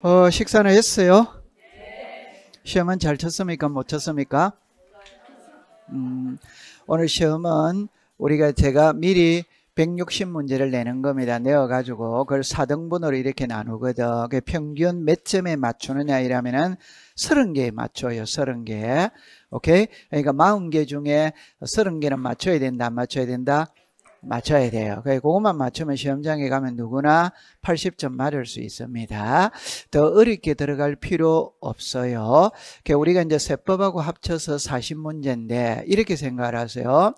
어, 식사는 했어요? 시험은 잘 쳤습니까? 못 쳤습니까? 음, 오늘 시험은 우리가 제가 미리 160문제를 내는 겁니다. 내어가지고 그걸 4등분으로 이렇게 나누거든. 그 평균 몇 점에 맞추느냐 이라면은 30개에 맞춰요. 30개. 오케이? 그러니까 40개 중에 30개는 맞춰야 된다. 안 맞춰야 된다. 맞춰야 돼요. 그것만 맞추면 시험장에 가면 누구나 80점 맞을 수 있습니다. 더 어렵게 들어갈 필요 없어요. 우리가 이제 세법하고 합쳐서 40문제인데 이렇게 생각 하세요.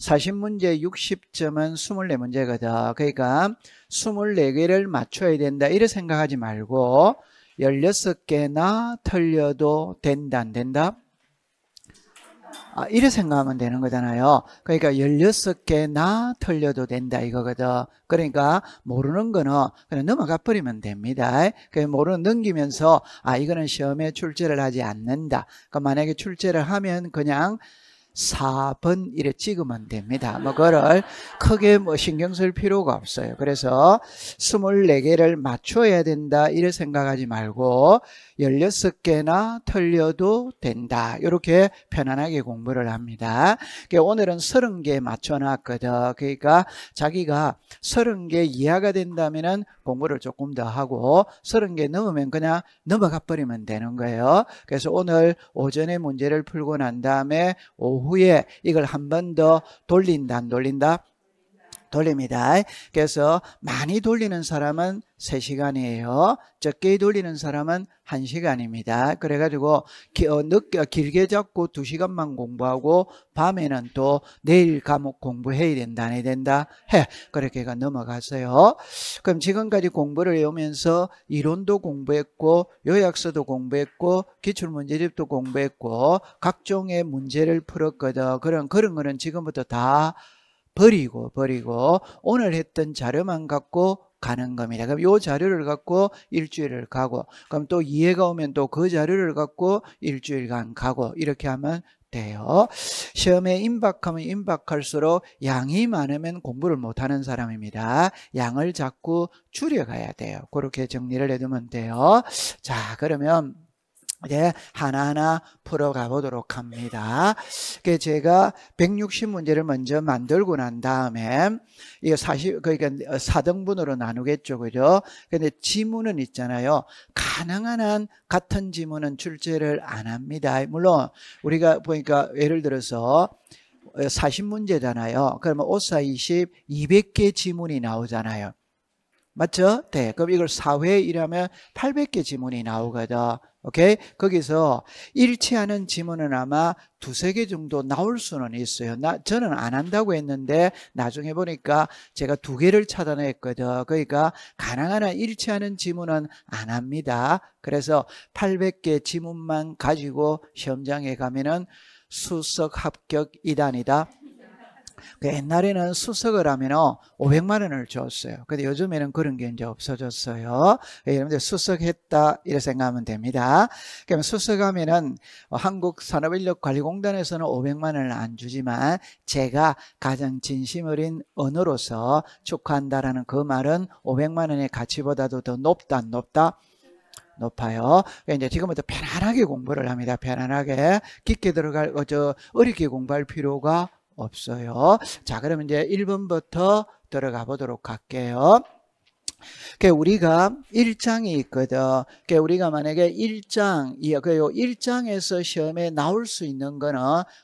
40문제 60점은 24문제거든. 그러니까 24개를 맞춰야 된다. 이래 생각하지 말고 16개나 틀려도 된다 안 된다? 아, 이래 생각하면 되는 거잖아요. 그러니까 16개나 틀려도 된다 이거거든. 그러니까 모르는 거는 그냥 넘어가 버리면 됩니다. 그 모르는 넘기면서 아 이거는 시험에 출제를 하지 않는다. 그러니까 만약에 출제를 하면 그냥 4번 이래 찍으면 됩니다. 뭐그거 크게 뭐 신경 쓸 필요가 없어요. 그래서 24개를 맞춰야 된다 이래 생각하지 말고 16개나 틀려도 된다. 이렇게 편안하게 공부를 합니다. 그러니까 오늘은 30개 맞춰놨거든. 그러니까 자기가 30개 이하가 된다면 공부를 조금 더 하고 30개 넘으면 그냥 넘어가 버리면 되는 거예요. 그래서 오늘 오전에 문제를 풀고 난 다음에 오후 오후에 이걸 한 번 더 돌린다 안 돌린다 돌립니다. 그래서 많이 돌리는 사람은 3시간이에요. 적게 돌리는 사람은 1시간입니다. 그래가지고 어, 늦게 길게 잡고 2시간만 공부하고 밤에는 또 내일 과목 공부해야 된다 안 해야 된다 해. 그렇게가 넘어가어요 그럼 지금까지 공부를 해오면서 이론도 공부했고 요약서도 공부했고 기출문제집도 공부했고 각종의 문제를 풀었거든. 그런 그런 거는 지금부터 다 버리고 버리고 오늘 했던 자료만 갖고 가는 겁니다. 그럼 요 자료를 갖고 일주일을 가고 그럼 또 이해가 오면 또 그 자료를 갖고 일주일간 가고 이렇게 하면 돼요. 시험에 임박하면 임박할수록 양이 많으면 공부를 못하는 사람입니다. 양을 자꾸 줄여가야 돼요. 그렇게 정리를 해두면 돼요. 자 그러면 이 예, 하나하나 풀어가 보도록 합니다. 제가 160문제를 먼저 만들고 난 다음에 이거 40 그러니까 4등분으로 나누겠죠. 그죠? 근데 지문은 있잖아요. 가능한 한 같은 지문은 출제를 안 합니다. 물론 우리가 보니까 예를 들어서 40문제잖아요. 그러면 5, 4, 20, 200개 지문이 나오잖아요. 맞죠? 네. 그럼 이걸 4회 일하면 800개 지문이 나오거든. 오케이? 거기서 일치하는 지문은 아마 두세 개 정도 나올 수는 있어요. 나, 저는 안 한다고 했는데 나중에 보니까 제가 두 개를 차단했거든. 그러니까 가능한 한 일치하는 지문은 안 합니다. 그래서 800개 지문만 가지고 시장에 가면은 수석 합격 이단이다 그 옛날에는 수석을 하면 500만 원을 줬어요. 근데 요즘에는 그런 게 이제 없어졌어요. 예, 여러분들 수석했다 이렇게 생각하면 됩니다. 그러면 수석하면은 한국산업인력관리공단에서는 500만 원을 안 주지만 제가 가장 진심어린 언어로서 축하한다라는 그 말은 500만 원의 가치보다도 더 높다 높다? 높아요. 그러니까 이제 지금부터 편안하게 공부를 합니다. 편안하게 깊게 들어갈 어, 저 어렵게 공부할 필요가 없어요. 자, 그러면 이제 1번부터 들어가 보도록 할게요. 그러니까 우리가 1장이 있거든. 그러니까 우리가 만약에 1장, 1장에서 시험에 나올 수 있는 거는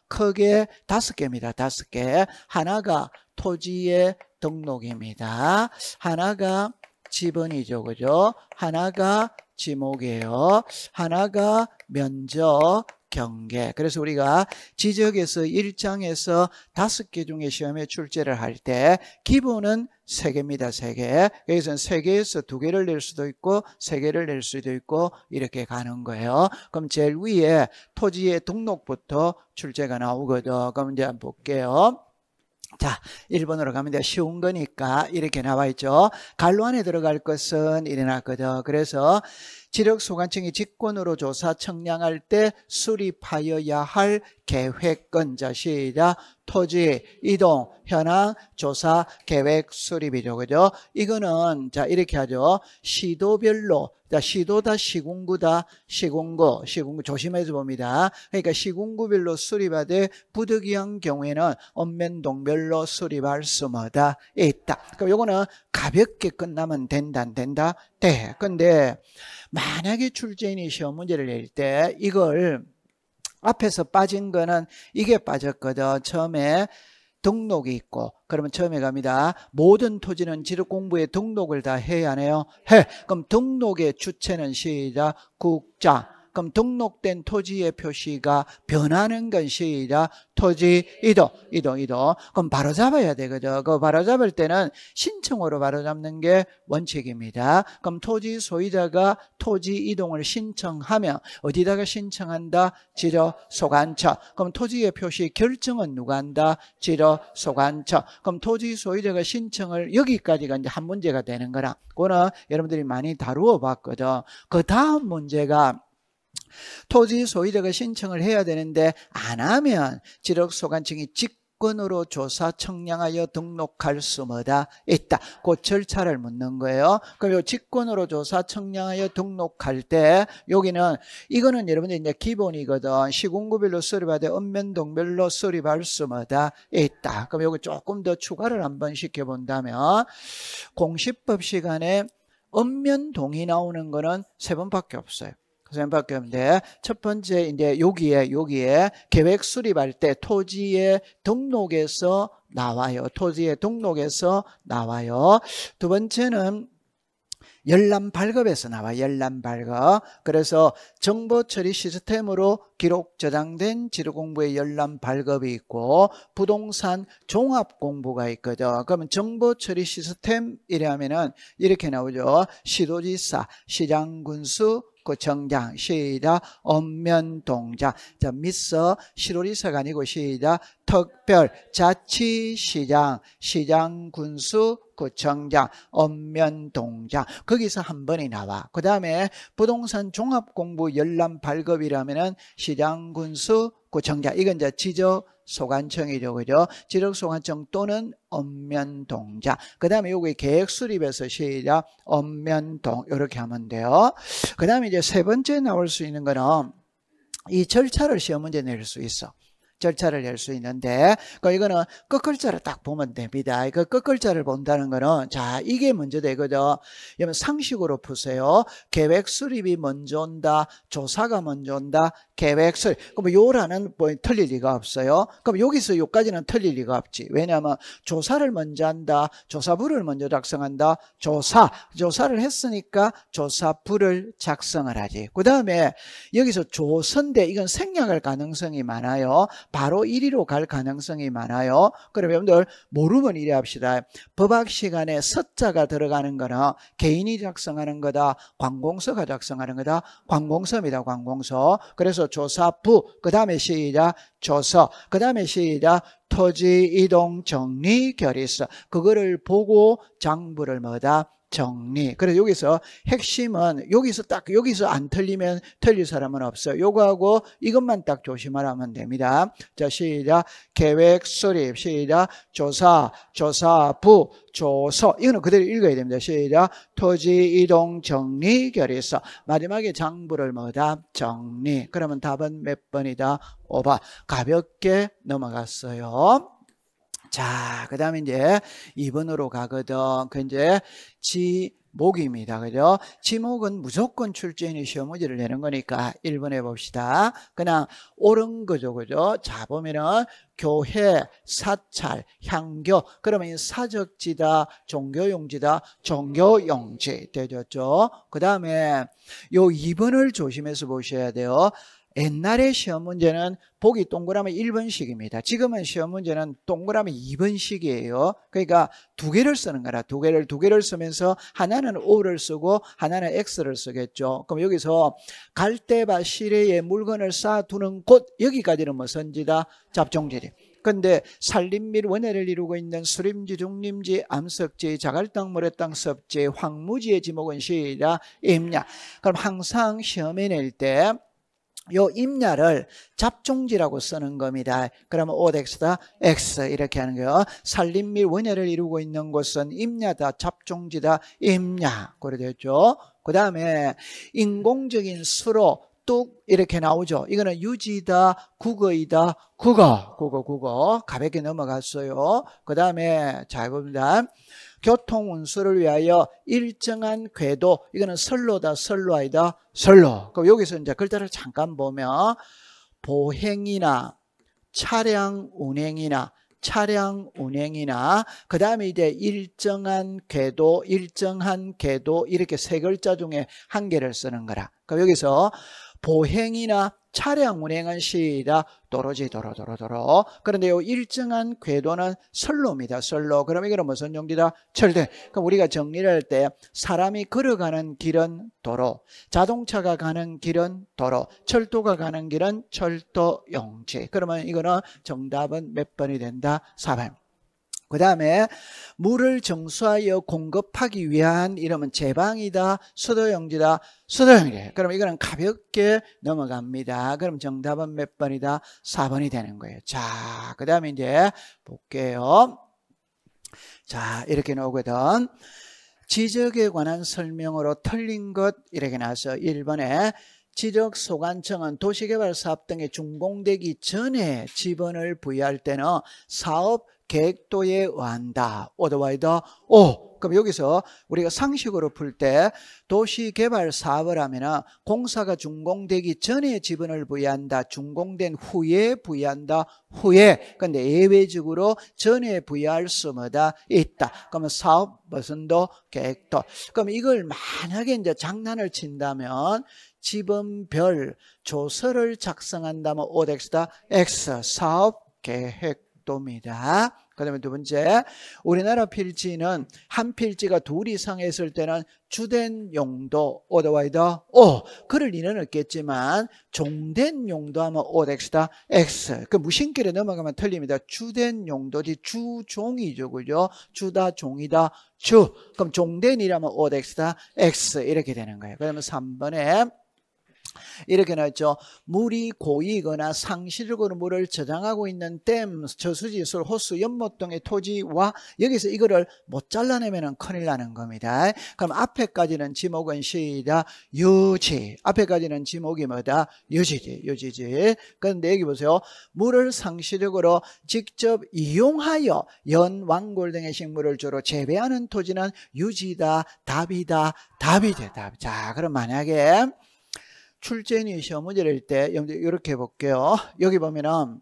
크게 다섯 개입니다. 다섯 개. 하나가 토지의 등록입니다. 하나가 지번이죠. 그죠? 하나가 지목이에요. 하나가 면적, 경계. 그래서 우리가 지적에서 1장에서 다섯 개 중에 시험에 출제를 할 때 기본은 세 개입니다. 세 개. 여기서는 세 개에서 두 개를 낼 수도 있고 세 개를 낼 수도 있고 이렇게 가는 거예요. 그럼 제일 위에 토지의 등록부터 출제가 나오거든. 그럼 이제 한번 볼게요. 자, 1번으로 가면 돼 쉬운 거니까 이렇게 나와 있죠. 갈로 안에 들어갈 것은 이어났거든 그래서 지력소관청이 직권으로 조사 청량할 때 수립하여야 할 계획건자 시작 토지 이동 현황 조사 계획 수립이죠 그죠 이거는 자 이렇게 하죠 시도별로 자 시도다 시군구다 시군구 시군구 조심해서 봅니다 그러니까 시군구별로 수립하되 부득이한 경우에는 읍면동별로 수립할 수마다 있다 그럼 요거는 가볍게 끝나면 된다 안 된다 네 근데 만약에 출제인이 시험 문제를 낼 때 이걸 앞에서 빠진 거는 이게 빠졌거든. 처음에 등록이 있고 그러면 처음에 갑니다. 모든 토지는 지력공부에 등록을 다 해야 하네요. 해. 그럼 등록의 주체는 시작 국장. 만큼 등록된 토지의 표시가 변하는 것이 다 토지 이동, 이동, 이동. 그럼 바로 잡아야 되거든. 그 바로 잡을 때는 신청으로 바로 잡는 게 원칙입니다. 그럼 토지 소유자가 토지 이동을 신청하면 어디다가 신청한다? 지료 소관처. 그럼 토지의 표시 결정은 누가 한다? 지료 소관처. 그럼 토지 소유자가 신청을 여기까지가 이제 한 문제가 되는 거라. 그거는 여러분들이 많이 다루어 봤거든. 그 다음 문제가 토지 소유자가 신청을 해야 되는데 안 하면 지력소관청이 직권으로 조사 청량하여 등록할 수마다 있다. 그 절차를 묻는 거예요. 그리고 직권으로 조사 청량하여 등록할 때 여기는 이거는 여러분들 이제 기본이거든. 시군구별로 수립하되 읍면동별로 수립할 수마다 있다. 그럼 여기 조금 더 추가를 한번 시켜본다면 공시법 시간에 읍면동이 나오는 거는 세 번밖에 없어요. 그 생각밖에 없는데 첫 번째 이제 여기에 여기에 계획 수립할 때 토지의 등록에서 나와요. 토지의 등록에서 나와요. 두 번째는 열람 발급에서 나와 열람 발급 그래서 정보 처리 시스템으로 기록 저장된 지도 공부의 열람 발급이 있고 부동산 종합 공부가 있거든 그러면 정보 처리 시스템이라면은 이렇게 나오죠 시도지사 시장군수 구청장 시작 엄면동장자 미서 시로리사가 아니고 시작 특별 자치시장 시장군수 구청장 엄면동장 거기서 한 번이 나와 그 다음에 부동산 종합공부 열람 발급이라면은 시장군수 구청장 이건 이제 지적 소관청이죠. 그죠? 지적 소관청 또는 읍면동자. 그다음에 여기 계획 수립에서 시작 읍면동 이렇게 하면 돼요. 그다음에 이제 세 번째 나올 수 있는 거는 이 절차를 시험 문제 낼 수 있어. 절차를 낼 수 있는데 그 이거는 끝글자를 딱 보면 됩니다. 그 끝글자를 본다는 거는 자 이게 먼저 되거든 그러면 상식으로 푸세요. 계획 수립이 먼저 온다. 조사가 먼저 온다. 계획, 설 그럼 요라는 뭐 틀릴 리가 없어요. 그럼 여기서 요까지는 틀릴 리가 없지. 왜냐하면 조사를 먼저 한다. 조사부를 먼저 작성한다. 조사. 조사를 했으니까 조사부를 작성을 하지. 그 다음에 여기서 조선대 이건 생략할 가능성이 많아요. 바로 1위로 갈 가능성이 많아요. 그럼 여러분들 모르면 이래 합시다. 법학 시간에 서자가 들어가는 거나 개인이 작성하는 거다. 관공서가 작성하는 거다. 관공서입니다. 관공서. 그래서 조사부, 그 다음에 시작 조서, 그 다음에 시작 토지 이동 정리 결의서. 그거를 보고 장부를 뭐다? 정리. 그래 여기서 핵심은 여기서 딱 여기서 안 틀리면 틀릴 사람은 없어. 요거하고 이것만 딱 조심하라면 됩니다. 자, 시작. 계획 수립. 시작. 조사, 조사부, 조서. 이거는 그대로 읽어야 됩니다. 시작. 토지 이동 정리 결의서. 마지막에 장부를 뭐다? 정리. 그러면 답은 몇 번이다? 오바. 가볍게 넘어갔어요. 자, 그 다음에 이제 2번으로 가거든. 그 이제 지목입니다. 그죠? 지목은 무조건 출제인이 시험 문제를 내는 거니까 1번 해봅시다. 그냥 옳은 거죠. 그죠? 자, 보면은 교회, 사찰, 향교. 그러면 사적지다, 종교용지다, 종교용지. 되셨죠? 그 다음에 요 2번을 조심해서 보셔야 돼요. 옛날에 시험 문제는 보기 동그라미 1번씩입니다. 지금은 시험 문제는 동그라미 2번씩이에요. 그러니까 두 개를 쓰는 거라. 두 개를 두 개를 쓰면서 하나는 O를 쓰고 하나는 X를 쓰겠죠. 그럼 여기서 갈대밭 시래에 물건을 쌓아두는 곳 여기까지는 뭐 선지다 잡종지이 근데 산림 및 원해를 이루고 있는 수림지, 중림지, 암석지, 자갈땅, 모래땅, 섭지, 황무지의 지목은 시라 임야. 그럼 항상 시험에 낼때 요 임야를 잡종지라고 쓰는 겁니다. 그러면 오덱스다 X 이렇게 하는 거예요. 산림 및 원예를 이루고 있는 곳은 임야다 잡종지다 임야 그래 되죠그 다음에 인공적인 수로 뚝 이렇게 나오죠. 이거는 유지다, 국어이다, 국어, 국어, 국어. 가볍게 넘어갔어요. 그 다음에 잘 봅니다. 교통운수를 위하여 일정한 궤도, 이거는 설로다, 설로이다, 설로. 그럼 여기서 이제 글자를 잠깐 보면 보행이나 차량 운행이나 차량 운행이나 그 다음에 이제 일정한 궤도 일정한 궤도 이렇게 세 글자 중에 한 개를 쓰는 거라 그럼 여기서 보행이나 차량 운행은 시다 도로지도로 도로도로 그런데 요 일정한 궤도는 설로입니다 설로 그럼 이거는 무슨 용지다 철대 그럼 우리가 정리를 할 때 사람이 걸어가는 길은 도로 자동차가 가는 길은 도로 철도가 가는 길은 철도 용지 그러면 이거는 정답은 몇 번이 된다 4번 그 다음에 물을 정수하여 공급하기 위한 이러면 제방이다 수도용지다 수도용지래 그럼 이거는 가볍게 넘어갑니다 그럼 정답은 몇 번이다 4번이 되는 거예요 자그 다음에 이제 볼게요 자 이렇게 나오거든 지적에 관한 설명으로 틀린 것 이렇게 나서 와 1번에 지적 소관청은 도시개발 사업 등에 준공되기 전에 지번을 부여할 때는 사업 계획도에 의한다. 오더와이더 오. 그럼 여기서 우리가 상식으로 풀 때 도시개발 사업을 하면 공사가 준공되기 전에 지분을 부여한다. 준공된 후에 부여한다. 후에. 근데 예외적으로 전에 부여할 수마다 있다. 그러면 사업 무슨도 계도 그럼 이걸 만약에 이제 장난을 친다면 지분별 조서를 작성한다면 오덱스다 X 사업 계획 각도입니다. 그 다음에 두 번째 우리나라 필지는 한 필지가 둘 이상 했을 때는 주된 용도 오더와이더 O 그럴 리는 없겠지만 종된 용도 하면 OX다 X 그 무신길에 넘어가면 틀립니다. 주된 용도지 주종이죠. 그죠? 주다 종이다 주 그럼 종된이라면 OX다 X 이렇게 되는 거예요. 그러면 3번에 이렇게 나왔죠. 물이 고이거나 상실적으로 물을 저장하고 있는 댐, 저수지술, 호수, 연못 등의 토지와 여기서 이거를 못 잘라내면 큰일 나는 겁니다. 그럼 앞에까지는 지목은 시다 유지. 앞에까지는 지목이 뭐다? 유지지. 유지지. 그런데 여기 보세요. 물을 상실적으로 직접 이용하여 연, 왕골 등의 식물을 주로 재배하는 토지는 유지다, 답이다, 답이다, 답. 자, 그럼 만약에 출제니 시험 문제 를때 이렇게 볼게요. 여기 보면은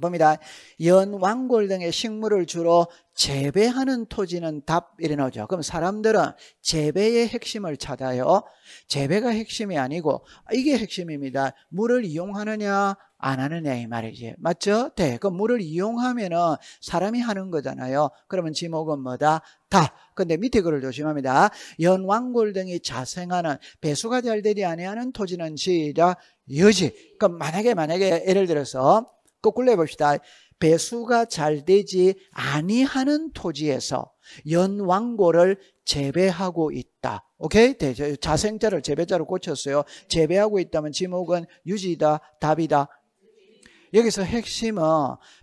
봅니다. 연왕골 등의 식물을 주로 재배하는 토지는 답이래 나오죠. 그럼 사람들은 재배의 핵심을 찾아요. 재배가 핵심이 아니고 이게 핵심입니다. 물을 이용하느냐 안 하느냐 이 말이지. 맞죠? 네. 그 물을 이용하면은 사람이 하는 거잖아요. 그러면 지목은 뭐다? 다. 근데 밑에 글을 조심합니다. 연왕골 등이 자생하는 배수가 잘 되지 아니하는 토지는 지라 여지. 그럼 만약에 만약에 예를 들어서 거꾸로 해봅시다. 배수가 잘 되지 아니하는 토지에서 연왕고를 재배하고 있다. 오케이? 자생자를 재배자로 고쳤어요. 재배하고 있다면 지목은 유지다, 답이다. 여기서 핵심은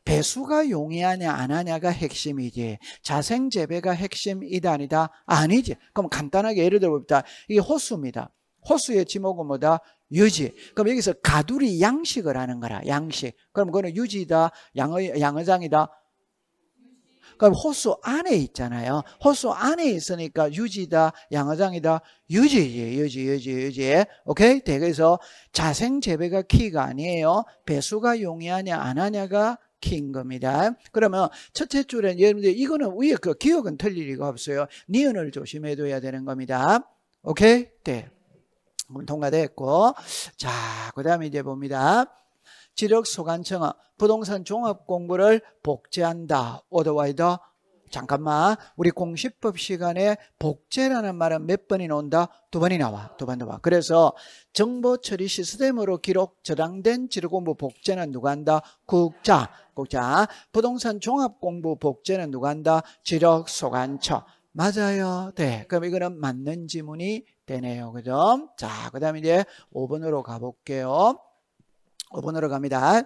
배수가 용이하냐 안 하냐가 핵심이지 자생재배가 핵심이다 아니다 아니지 그럼 간단하게 예를 들어봅니다 이 호수입니다 호수의 지목은 뭐다 유지. 그럼 여기서 가두리 양식을 하는 거라. 양식. 그럼 그거는 유지다. 양의 양어장이다. 그럼 호수 안에 있잖아요. 호수 안에 있으니까 유지다, 양어장이다, 유지, 유지, 유지, 유지. 오케이? 댁에서 자생 재배가 키가 아니에요. 배수가 용이하냐, 안 하냐가 키 겁니다. 그러면 첫째 줄엔 여러분들 이거는 위에 그 기억은 틀릴 리가 없어요. 니은을 조심해둬야 되는 겁니다. 오케이? 네. 통과됐고 자, 그 다음에 이제 봅니다. 지력소관청은 부동산 종합공부를 복제한다. 오더와이더 잠깐만 우리 공시법 시간에 복제라는 말은 몇 번이 나온다? 두 번이 나와 두번 나와 그래서 정보처리 시스템으로 기록 저장된 지력공부 복제는 누가 한다? 국자국자 부동산 종합공부 복제는 누가 한다? 지력소관청 맞아요 네 그럼 이거는 맞는 지문이 되네요. 그죠? 자, 그 다음에 이제 5번으로 가볼게요. 5번으로 갑니다.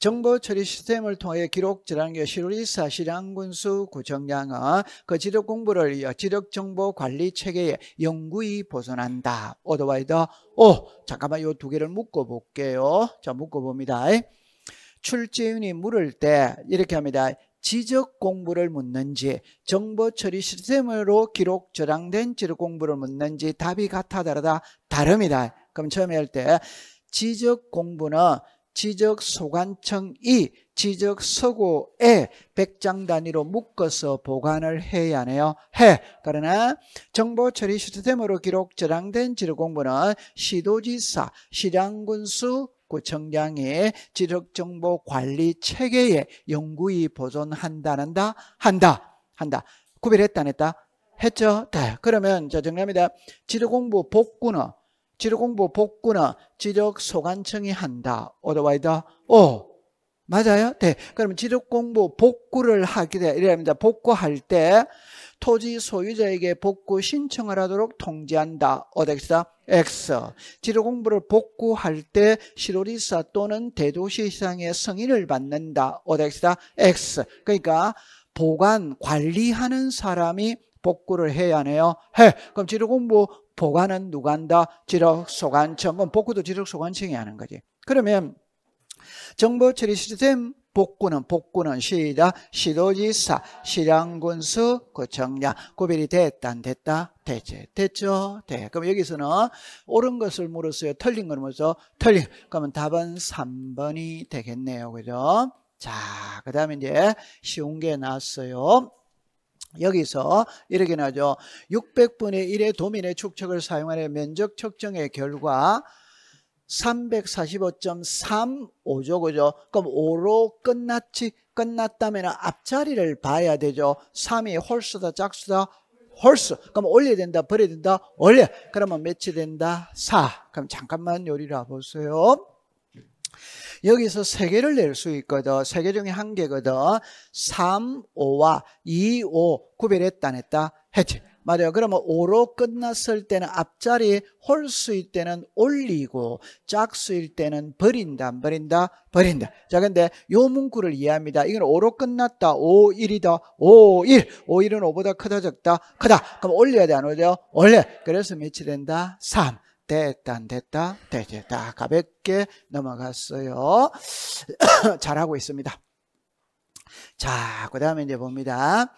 정보 처리 시스템을 통해 기록 저장교실루리사 실향군수 구청장은 그 지력 공부를 이어 지력 정보 관리 체계에 영구히 보존한다. 오더바이더오 어, 잠깐만 요 두 개를 묶어 볼게요. 자 묶어 봅니다. 출제인이 물을 때 이렇게 합니다. 지적 공부를 묻는지 정보 처리 시스템으로 기록 저장된 지적 공부를 묻는지 답이 같아 다르다 다릅니다. 그럼 처음에 할 때 지적 공부는 지적 소관청이 지적 서고에 백장 단위로 묶어서 보관을 해야 하네요. 해. 그러나 정보 처리 시스템으로 기록 저장된 지적 공부는 시도지사, 시장군수, 구청장이 지적정보 관리 체계에 영구히 보존한다는다 한다 한다 구별했다 안 했다 했죠 다 그러면 자 정리합니다 지적공부 복구는 지적공부 복구는 지적소관청이 한다 오더와이더 오 어. 맞아요 네 그러면 지적공부 복구를 하게 돼 이랍니다 복구할 때 토지 소유자에게 복구 신청을 하도록 통지한다. 어디서? X. 지료 공부를 복구할 때 시도리사 또는 대도시시장의 승인을 받는다. 어디서? X. 그러니까 보관 관리하는 사람이 복구를 해야 하네요. 해. 그럼 지료 공부 보관은 누가 한다? 지력 소관청. 그럼 복구도 지력 소관청이 하는 거지. 그러면 정보 처리 시스템 복구는 복구는 시다 시도지사 실향군수 구청장 구별이 됐다 됐다 대체 됐죠 대 네. 그럼 여기서는 옳은 것을 물었어요 틀린 걸 물었어 틀린 그러면 답은 3번이 되겠네요 그죠 자그 다음에 이제 쉬운 게 나왔어요 여기서 이렇게 나죠 600분의 1의 도민의 축척을 사용하는 면적 측정의 결과 345.35조 그죠? 그럼 5로 끝났지 끝났다면 앞자리를 봐야 되죠. 3이 홀수다 짝수다 홀수. 그럼 올려야 된다 버려야 된다 올려. 그러면 몇이 된다? 4. 그럼 잠깐만 요리를 보세요. 여기서 3 개를 낼 수 있거든. 3개 중에 한 개거든. 3, 5와 2, 5 구별했다 안했다 했지. 맞아요. 그러면 5로 끝났을 때는 앞자리 홀수일 때는 올리고 짝수일 때는 버린다 버린다 버린다. 자 근데 요 문구를 이해합니다. 이건 5로 끝났다. 5, 1이다. 5, 1. 5, 1은 5보다 크다 적다 크다. 그럼 올려야 돼안 올려? 올려. 그래서 며칠 된다? 3. 됐다 안 됐다? 됐다. 가볍게 넘어갔어요. 잘하고 있습니다. 자, 그 다음에 이제 봅니다.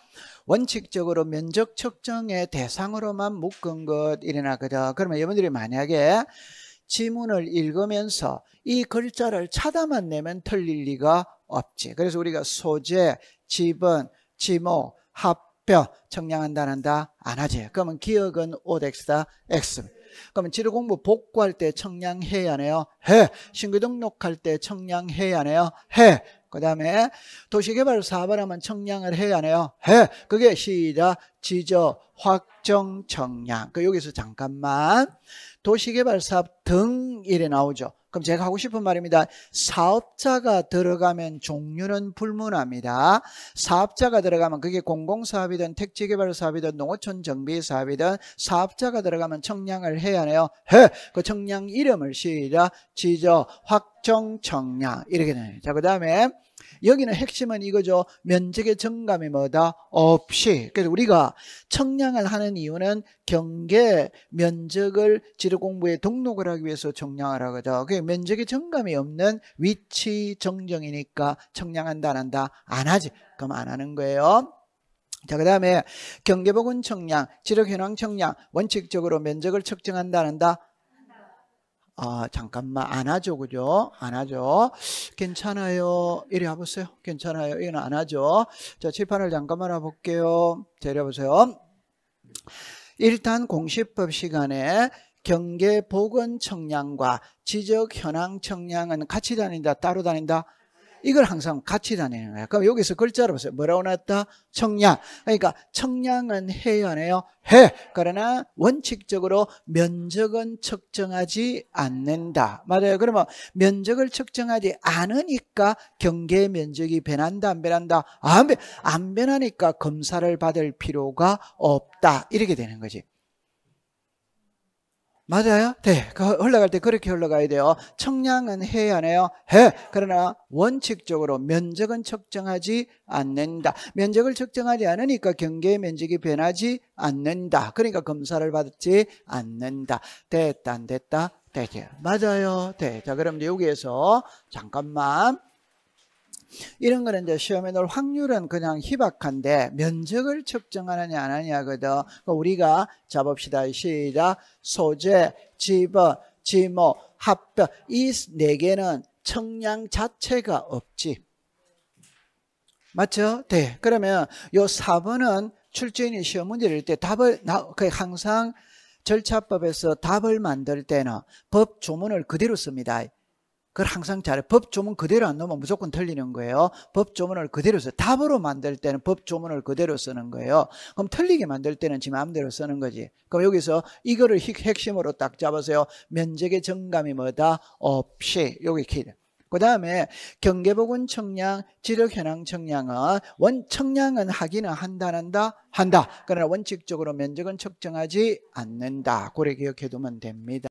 원칙적으로 면적 측정의 대상으로만 묶은 것 일어나거든. 그러면 여러분들이 만약에 지문을 읽으면서 이 글자를 찾아만 내면 틀릴 리가 없지. 그래서 우리가 소재, 지분, 지목, 합표 청량한다 한다 안 하지. 그러면 기억은 ODX다 X. 그러면 지도 공부 복구할 때 청량해야 하네요. 해. 신규 등록할 때 청량해야 하네요. 해. 그 다음에 도시개발 사업하면 청량을 해야 하네요. 해. 그게 시작 지저 확정 청량. 그 여기서 잠깐만 도시개발 사업 등일이 나오죠. 그럼 제가 하고 싶은 말입니다. 사업자가 들어가면 종류는 불문합니다. 사업자가 들어가면 그게 공공사업이든 택지개발사업이든 농어촌 정비사업이든 사업자가 들어가면 청량을 해야 하네요. 해. 그 청량 이름을 시작 지저 확정 청량 이렇게 되네요. 자, 그 다음에 여기는 핵심은 이거죠. 면적의 정감이 뭐다? 없이. 그래서 우리가 청량을 하는 이유는 경계 면적을 지료 공부에 등록을 하기 위해서 청량을 하거든. 그게 면적의 정감이 없는 위치 정정이니까 청량한다 안 한다? 안 하지. 그럼 안 하는 거예요. 자, 그 다음에 경계복은 청량, 지력 현황 청량, 원칙적으로 면적을 측정한다 한다? 아, 잠깐만 안 하죠. 그죠? 안 하죠. 괜찮아요. 이리 와 보세요. 괜찮아요. 이건 안 하죠. 자, 칠판을 잠깐만 와 볼게요. 자, 이리 와 보세요. 일단 공시법 시간에 경계 보건 청량과 지적 현황 청량은 같이 다닌다, 따로 다닌다. 이걸 항상 같이 다니는 거야 그럼 여기서 글자로 보세요. 뭐라고 나왔다? 청량. 그러니까 청량은 해요, 안 해요? 해. 그러나 원칙적으로 면적은 측정하지 않는다. 맞아요. 그러면 면적을 측정하지 않으니까 경계 면적이 변한다, 안 변한다? 안, 변, 안 변하니까 검사를 받을 필요가 없다. 이렇게 되는 거지. 맞아요? 네. 그 흘러갈 때 그렇게 흘러가야 돼요. 청량은 해야 하네요. 해. 그러나 원칙적으로 면적은 측정하지 않는다. 면적을 측정하지 않으니까 경계의 면적이 변하지 않는다. 그러니까 검사를 받지 않는다. 됐다, 안 됐다, 되죠. 맞아요. 네. 자, 그럼 여기에서 잠깐만. 이런 거는 이제 시험에 넣을 확률은 그냥 희박한데 면적을 측정하느냐 안 하냐거든. 그러니 우리가 잡읍시다. 시작. 소재, 집어, 지모, 합병 이 네 개는 청량 자체가 없지. 맞죠? 네. 그러면 요 4번은 출제인이 시험 문제를 때 답을 나, 그 항상 절차법에서 답을 만들 때는 법 조문을 그대로 씁니다. 그걸 항상 잘해. 법 조문 그대로 안 넣으면 무조건 틀리는 거예요. 법 조문을 그대로 써. 답으로 만들 때는 법 조문을 그대로 쓰는 거예요. 그럼 틀리게 만들 때는 지 마음대로 쓰는 거지. 그럼 여기서 이거를 핵심으로 딱 잡으세요. 면적의 정감이 뭐다? 없이. 여기 키그 다음에 경계복은 청량, 지력현황 청량은 원 청량은 하기는 한다, 한다, 한다. 그러나 원칙적으로 면적은 측정하지 않는다. 고래 기억해두면 됩니다.